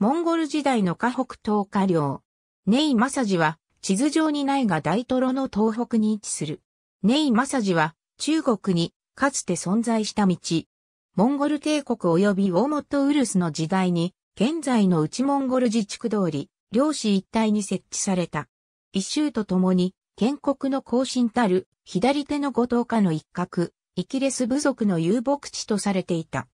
モンゴル時代の河北東下領。ネイ・マサジは、地図上にないが大トロの東北に位置する。ネイ・マサジは、中国に、かつて存在した道。モンゴル帝国及びウォーモットウルスの時代に、現在の内モンゴル自治区通り、領市一帯に設置された。一周とともに、建国の後進たる、左手の五島家の一角、イキレス部族の遊牧地とされていた。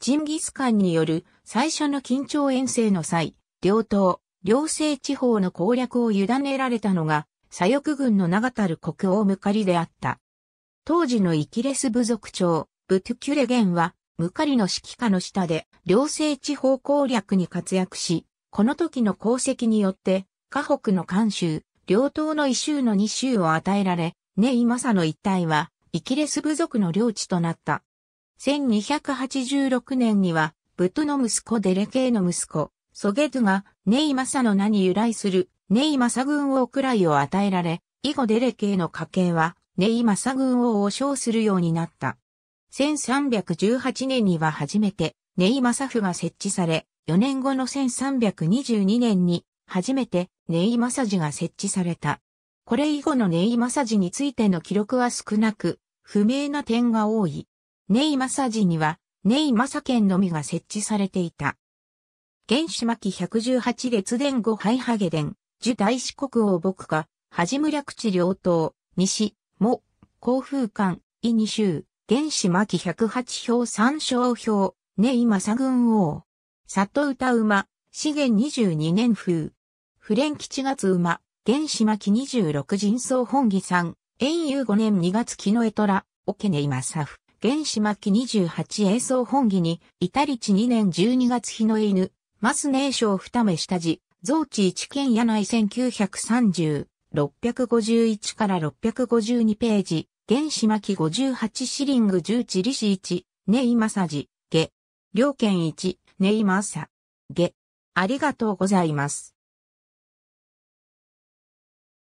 チンギスカンによる最初の緊張遠征の際、両党、両西地方の攻略を委ねられたのが、左翼軍の長たる国王ムカリであった。当時のイキレス部族長、ブトゥキュレゲンは、ムカリの指揮下の下で、両西地方攻略に活躍し、この時の功績によって、河北の関州、両党の一州の二州を与えられ、ネイマサの一帯は、イキレス部族の領地となった。1286年には、ブトの息子デレケイの息子、ソゲドゥが、ネイマサの名に由来する、ネイマサ軍王くらいを与えられ、以後デレケイの家系は、ネイマサ軍王を称するようになった。1318年には初めて、ネイマサ府が設置され、4年後の1322年に、初めて、ネイマサ寺が設置された。これ以後のネイマサ寺についての記録は少なく、不明な点が多い。ネイマサ寺には、ネイマサ県のみが設置されていた。原始巻118列伝後ハイハゲ伝、樹大四国王牧歌、はじむ略地両党、西、も、航風館、伊二州、原始巻108票三小票、ネイマサ軍王。里歌馬、資源22年風。フレンキ月馬、原始巻26人相本義さん、遠遊5年2月木のエトラ、オケネイマサフ。原始末期28映像本義に、タりチ2年12月日の犬、マスネーション二目下地、増地一県屋内1930、651から652ページ、原始末期58シリング10地利子1、ネイマサジ、ゲ。両県1、ネイマサ、ゲ。ありがとうございます。